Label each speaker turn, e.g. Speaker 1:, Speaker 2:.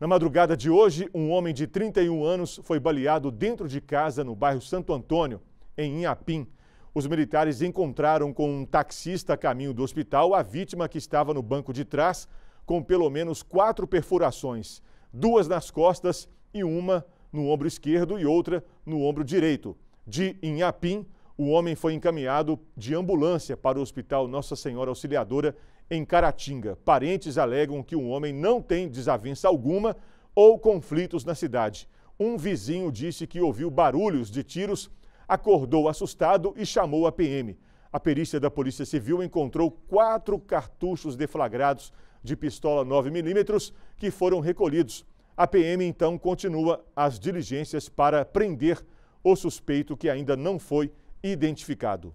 Speaker 1: Na madrugada de hoje, um homem de 31 anos foi baleado dentro de casa no bairro Santo Antônio, em Inhapim. Os militares encontraram com um taxista a caminho do hospital a vítima que estava no banco de trás, com pelo menos quatro perfurações: duas nas costas e uma no ombro esquerdo e outra no ombro direito. De Inhapim, o homem foi encaminhado de ambulância para o Hospital Nossa Senhora Auxiliadora em Caratinga. Parentes alegam que o um homem não tem desavença alguma ou conflitos na cidade. Um vizinho disse que ouviu barulhos de tiros, acordou assustado e chamou a PM. A perícia da Polícia Civil encontrou quatro cartuchos deflagrados de pistola 9mm que foram recolhidos. A PM então continua as diligências para prender o suspeito que ainda não foi identificado.